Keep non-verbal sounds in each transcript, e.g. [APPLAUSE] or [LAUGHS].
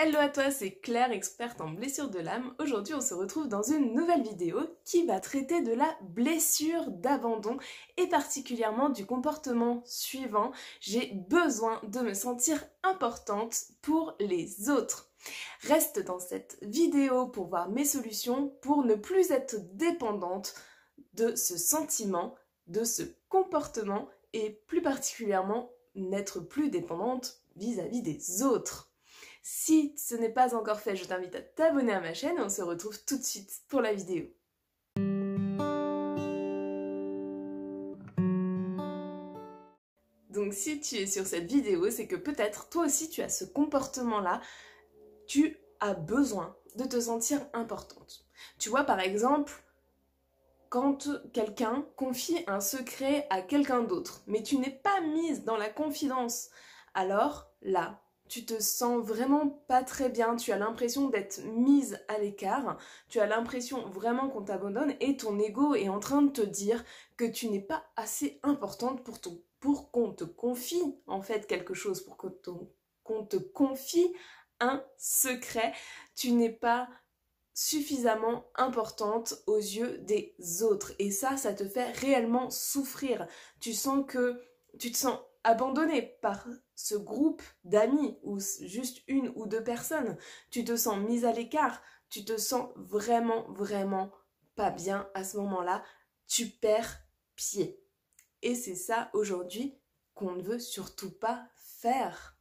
Hello à toi, c'est Claire, experte en blessures de l'âme. Aujourd'hui, on se retrouve dans une nouvelle vidéo qui va traiter de la blessure d'abandon et particulièrement du comportement suivant j'ai besoin de me sentir importante pour les autres. Reste dans cette vidéo pour voir mes solutions pour ne plus être dépendante de ce sentiment, de ce comportement et plus particulièrement n'être plus dépendante vis-à-vis -vis des autres. Si ce n'est pas encore fait, je t'invite à t'abonner à ma chaîne et on se retrouve tout de suite pour la vidéo. Donc si tu es sur cette vidéo, c'est que peut-être toi aussi tu as ce comportement-là, tu as besoin de te sentir importante. Tu vois par exemple, quand quelqu'un confie un secret à quelqu'un d'autre, mais tu n'es pas mise dans la confidence, alors là, tu te sens vraiment pas très bien, tu as l'impression d'être mise à l'écart, tu as l'impression vraiment qu'on t'abandonne et ton ego est en train de te dire que tu n'es pas assez importante pour, pour qu'on te confie en fait quelque chose, pour qu'on te, qu'on te confie un secret, tu n'es pas suffisamment importante aux yeux des autres et ça ça te fait réellement souffrir. Tu sens que tu te sens abandonné par ce groupe d'amis ou juste une ou deux personnes, tu te sens mise à l'écart, tu te sens vraiment, vraiment pas bien à ce moment-là, tu perds pied. Et c'est ça aujourd'hui qu'on ne veut surtout pas faire.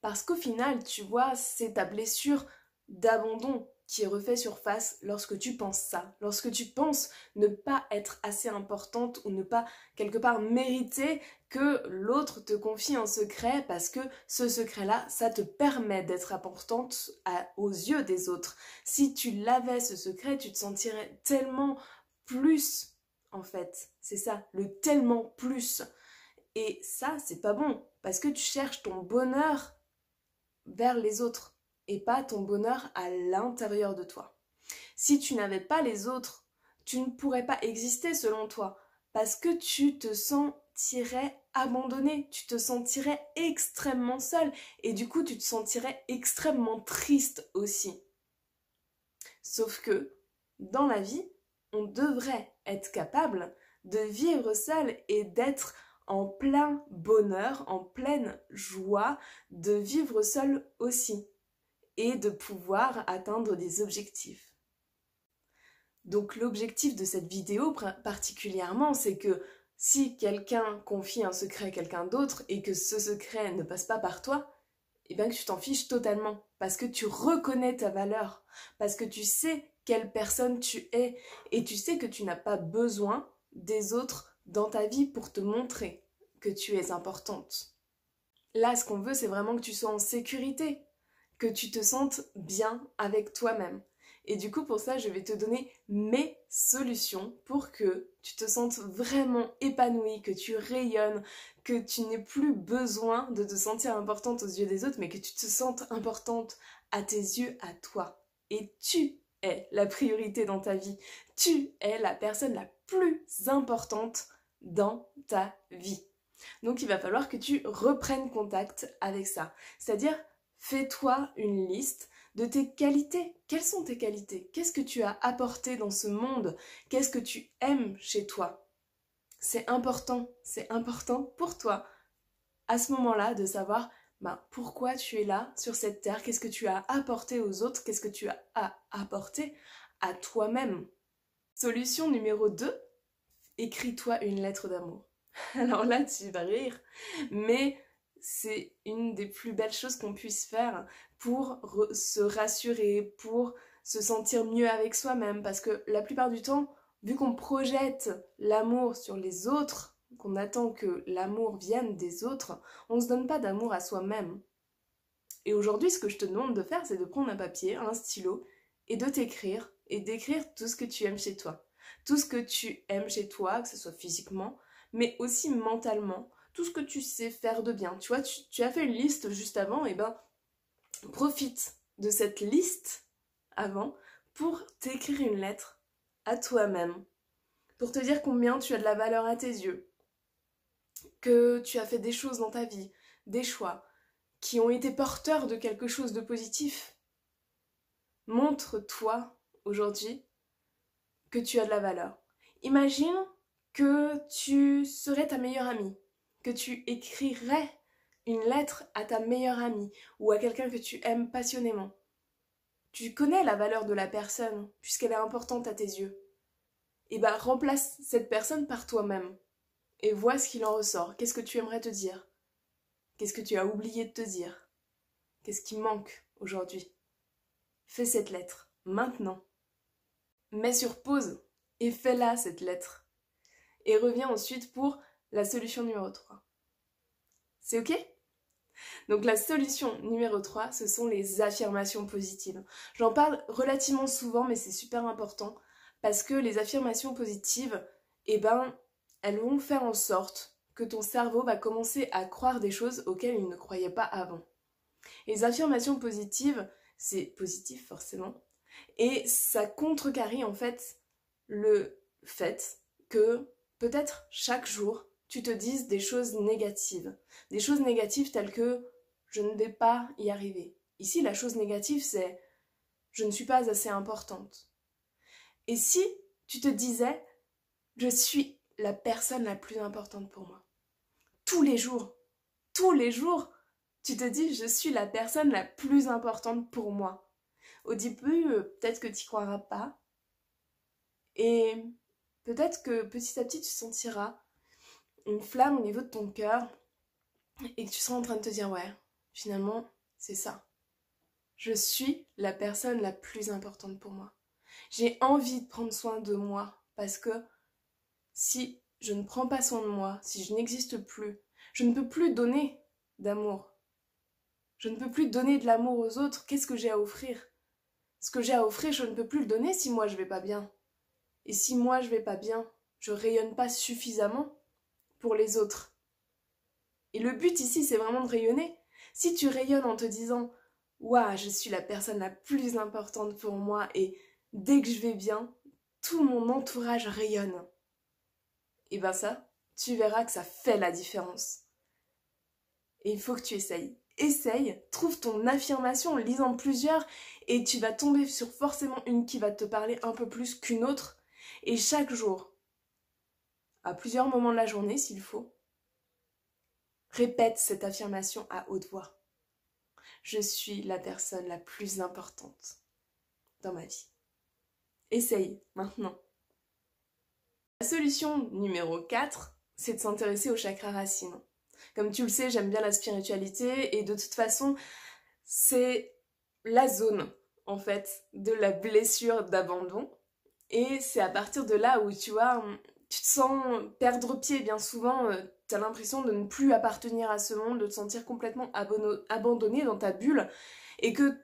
Parce qu'au final, tu vois, c'est ta blessure d'abandon qui refait surface lorsque tu penses ça, lorsque tu penses ne pas être assez importante ou ne pas quelque part mériter que l'autre te confie un secret parce que ce secret-là, ça te permet d'être importante aux yeux des autres. Si tu l'avais ce secret, tu te sentirais tellement plus en fait. C'est ça, le tellement plus. Et ça, c'est pas bon parce que tu cherches ton bonheur vers les autres et pas ton bonheur à l'intérieur de toi. Si tu n'avais pas les autres, tu ne pourrais pas exister selon toi, parce que tu te sentirais abandonné, tu te sentirais extrêmement seul, et du coup tu te sentirais extrêmement triste aussi. Sauf que, dans la vie, on devrait être capable de vivre seul et d'être en plein bonheur, en pleine joie, de vivre seul aussi et de pouvoir atteindre des objectifs. Donc l'objectif de cette vidéo particulièrement, c'est que si quelqu'un confie un secret à quelqu'un d'autre et que ce secret ne passe pas par toi, eh bien que tu t'en fiches totalement, parce que tu reconnais ta valeur, parce que tu sais quelle personne tu es, et tu sais que tu n'as pas besoin des autres dans ta vie pour te montrer que tu es importante. Là, ce qu'on veut, c'est vraiment que tu sois en sécurité, que tu te sentes bien avec toi-même. Et du coup, pour ça, je vais te donner mes solutions pour que tu te sentes vraiment épanouie, que tu rayonnes, que tu n'aies plus besoin de te sentir importante aux yeux des autres, mais que tu te sentes importante à tes yeux, à toi. Et tu es la priorité dans ta vie. Tu es la personne la plus importante dans ta vie. Donc il va falloir que tu reprennes contact avec ça. C'est-à-dire Fais-toi une liste de tes qualités. Quelles sont tes qualités Qu'est-ce que tu as apporté dans ce monde Qu'est-ce que tu aimes chez toi C'est important, c'est important pour toi à ce moment-là de savoir bah, pourquoi tu es là sur cette terre, qu'est-ce que tu as apporté aux autres, qu'est-ce que tu as apporté à toi-même. Solution numéro 2, écris-toi une lettre d'amour. [LAUGHS] Alors là, tu vas rire, mais c'est une des plus belles choses qu'on puisse faire pour se rassurer, pour se sentir mieux avec soi-même. Parce que la plupart du temps, vu qu'on projette l'amour sur les autres, qu'on attend que l'amour vienne des autres, on ne se donne pas d'amour à soi-même. Et aujourd'hui, ce que je te demande de faire, c'est de prendre un papier, un stylo, et de t'écrire, et d'écrire tout ce que tu aimes chez toi. Tout ce que tu aimes chez toi, que ce soit physiquement, mais aussi mentalement, tout ce que tu sais faire de bien. Tu vois, tu, as fait une liste juste avant, et ben profite de cette liste avant pour t'écrire une lettre à toi-même, pour te dire combien tu as de la valeur à tes yeux, que tu as fait des choses dans ta vie, des choix, qui ont été porteurs de quelque chose de positif. Montre-toi aujourd'hui que tu as de la valeur. Imagine que tu serais ta meilleure amie que tu écrirais une lettre à ta meilleure amie ou à quelqu'un que tu aimes passionnément. Tu connais la valeur de la personne puisqu'elle est importante à tes yeux. Et eh bien, remplace cette personne par toi-même et vois ce qu'il en ressort. Qu'est-ce que tu aimerais te dire Qu'est-ce que tu as oublié de te dire Qu'est-ce qui manque aujourd'hui Fais cette lettre maintenant. Mets sur pause et fais-la cette lettre. Et reviens ensuite pour la solution numéro 3. C'est OK donc la solution numéro 3, ce sont les affirmations positives. J'en parle relativement souvent, mais c'est super important, parce que les affirmations positives, eh ben, elles vont faire en sorte que ton cerveau va commencer à croire des choses auxquelles il ne croyait pas avant. Les affirmations positives, c'est positif forcément, et ça contrecarrie en fait le fait que peut-être chaque jour, tu te dises des choses négatives. Des choses négatives telles que je ne vais pas y arriver. Ici, la chose négative, c'est je ne suis pas assez importante. Et si tu te disais je suis la personne la plus importante pour moi Tous les jours, tous les jours, tu te dis je suis la personne la plus importante pour moi. Au début, euh, peut-être que tu croiras pas. Et peut-être que petit à petit, tu sentiras une flamme au niveau de ton cœur et tu seras en train de te dire ouais, finalement, c'est ça. Je suis la personne la plus importante pour moi. J'ai envie de prendre soin de moi parce que si je ne prends pas soin de moi, si je n'existe plus, je ne peux plus donner d'amour. Je ne peux plus donner de l'amour aux autres. Qu'est-ce que j'ai à offrir Ce que j'ai à offrir, je ne peux plus le donner si moi je vais pas bien. Et si moi je vais pas bien, je rayonne pas suffisamment pour les autres. Et le but ici, c'est vraiment de rayonner. Si tu rayonnes en te disant Waouh, je suis la personne la plus importante pour moi et dès que je vais bien, tout mon entourage rayonne. Et ben ça, tu verras que ça fait la différence. Et il faut que tu essayes. Essaye, trouve ton affirmation, en lisant plusieurs et tu vas tomber sur forcément une qui va te parler un peu plus qu'une autre. Et chaque jour, à plusieurs moments de la journée s'il faut. Répète cette affirmation à haute voix. Je suis la personne la plus importante dans ma vie. Essaye maintenant. La solution numéro 4, c'est de s'intéresser au chakra racine. Comme tu le sais, j'aime bien la spiritualité et de toute façon, c'est la zone en fait de la blessure d'abandon et c'est à partir de là où tu vois tu te sens perdre pied bien souvent, euh, t'as tu as l'impression de ne plus appartenir à ce monde, de te sentir complètement abandonné dans ta bulle et que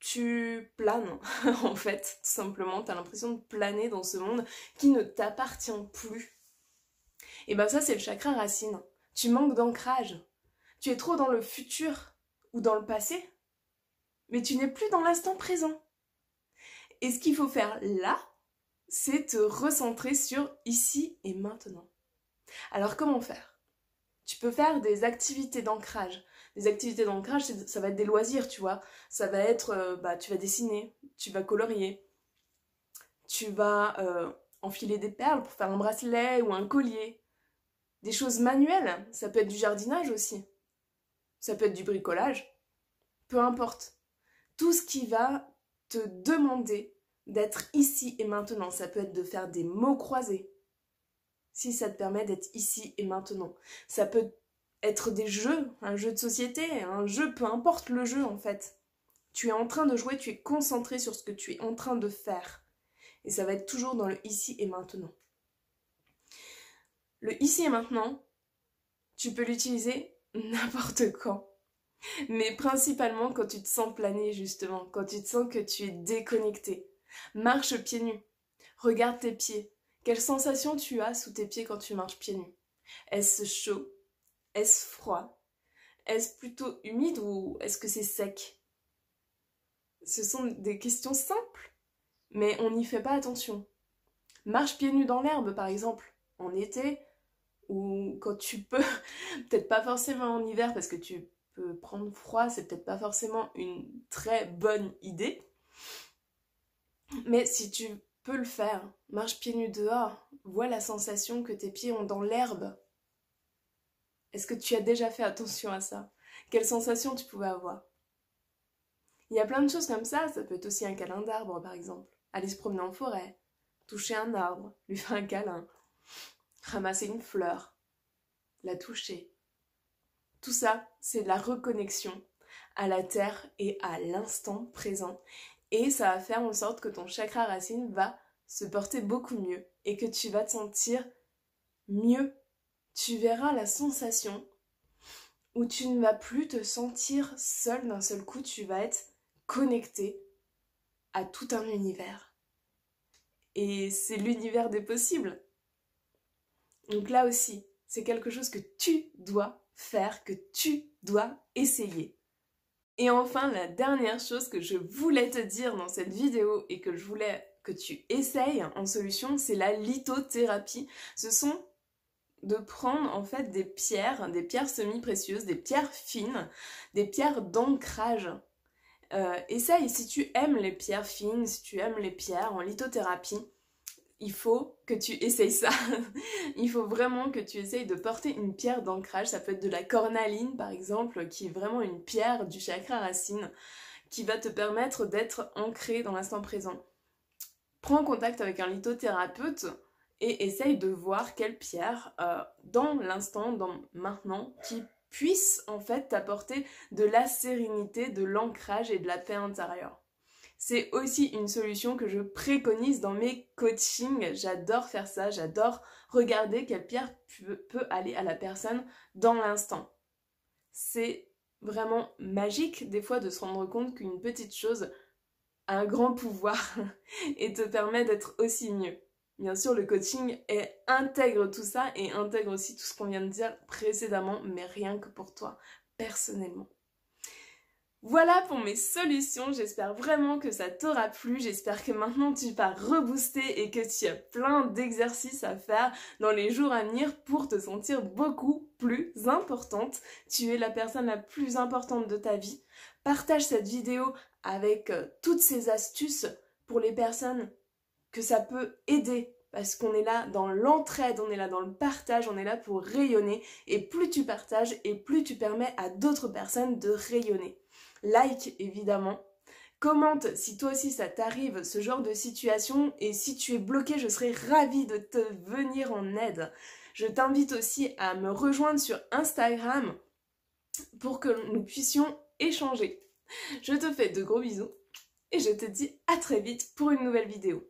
tu planes [LAUGHS] en fait, tout simplement, tu as l'impression de planer dans ce monde qui ne t'appartient plus. Et ben ça c'est le chakra racine. Tu manques d'ancrage. Tu es trop dans le futur ou dans le passé, mais tu n'es plus dans l'instant présent. Et ce qu'il faut faire là, c'est te recentrer sur ici et maintenant. Alors comment faire Tu peux faire des activités d'ancrage. Des activités d'ancrage, ça va être des loisirs, tu vois. Ça va être, euh, bah, tu vas dessiner, tu vas colorier, tu vas euh, enfiler des perles pour faire un bracelet ou un collier. Des choses manuelles, ça peut être du jardinage aussi. Ça peut être du bricolage. Peu importe. Tout ce qui va te demander d'être ici et maintenant. Ça peut être de faire des mots croisés, si ça te permet d'être ici et maintenant. Ça peut être des jeux, un jeu de société, un jeu, peu importe le jeu en fait. Tu es en train de jouer, tu es concentré sur ce que tu es en train de faire. Et ça va être toujours dans le ici et maintenant. Le ici et maintenant, tu peux l'utiliser [LAUGHS] n'importe quand. Mais principalement quand tu te sens plané justement, quand tu te sens que tu es déconnecté, Marche pieds nus. Regarde tes pieds. Quelle sensation tu as sous tes pieds quand tu marches pieds nus Est-ce chaud Est-ce froid Est-ce plutôt humide ou est-ce que c'est sec Ce sont des questions simples, mais on n'y fait pas attention. Marche pieds nus dans l'herbe, par exemple, en été, ou quand tu peux, [LAUGHS] peut-être pas forcément en hiver parce que tu peux prendre froid, c'est peut-être pas forcément une très bonne idée. Mais si tu peux le faire, marche pieds nus dehors, vois la sensation que tes pieds ont dans l'herbe. Est-ce que tu as déjà fait attention à ça Quelle sensation tu pouvais avoir Il y a plein de choses comme ça, ça peut être aussi un câlin d'arbre par exemple. Aller se promener en forêt, toucher un arbre, lui faire un câlin, ramasser une fleur, la toucher. Tout ça, c'est de la reconnexion à la terre et à l'instant présent et ça va faire en sorte que ton chakra racine va se porter beaucoup mieux et que tu vas te sentir mieux. Tu verras la sensation où tu ne vas plus te sentir seul d'un seul coup, tu vas être connecté à tout un univers. Et c'est l'univers des possibles. Donc là aussi, c'est quelque chose que tu dois faire, que tu dois essayer. Et enfin, la dernière chose que je voulais te dire dans cette vidéo et que je voulais que tu essayes en solution, c'est la lithothérapie. Ce sont de prendre en fait des pierres, des pierres semi-précieuses, des pierres fines, des pierres d'ancrage. Euh, essaye si tu aimes les pierres fines, si tu aimes les pierres en lithothérapie, il faut que tu essayes ça. [LAUGHS] il faut vraiment que tu essayes de porter une pierre d'ancrage. Ça peut être de la cornaline par exemple, qui est vraiment une pierre du chakra racine, qui va te permettre d'être ancré dans l'instant présent. Prends contact avec un lithothérapeute et essaye de voir quelle pierre euh, dans l'instant, dans maintenant, qui puisse en fait t'apporter de la sérénité, de l'ancrage et de la paix intérieure. C'est aussi une solution que je préconise dans mes coachings. J'adore faire ça, j'adore regarder quelle pierre peut aller à la personne dans l'instant. C'est vraiment magique des fois de se rendre compte qu'une petite chose a un grand pouvoir [LAUGHS] et te permet d'être aussi mieux. Bien sûr, le coaching intègre tout ça et intègre aussi tout ce qu'on vient de dire précédemment, mais rien que pour toi, personnellement. Voilà pour mes solutions, j'espère vraiment que ça t'aura plu, j'espère que maintenant tu vas rebooster et que tu as plein d'exercices à faire dans les jours à venir pour te sentir beaucoup plus importante. Tu es la personne la plus importante de ta vie. Partage cette vidéo avec euh, toutes ces astuces pour les personnes que ça peut aider parce qu'on est là dans l'entraide, on est là dans le partage, on est là pour rayonner et plus tu partages et plus tu permets à d'autres personnes de rayonner. Like évidemment, Commente si toi aussi ça t'arrive ce genre de situation et si tu es bloqué, je serais ravie de te venir en aide. Je t'invite aussi à me rejoindre sur Instagram pour que nous puissions échanger. Je te fais de gros bisous et je te dis à très vite pour une nouvelle vidéo.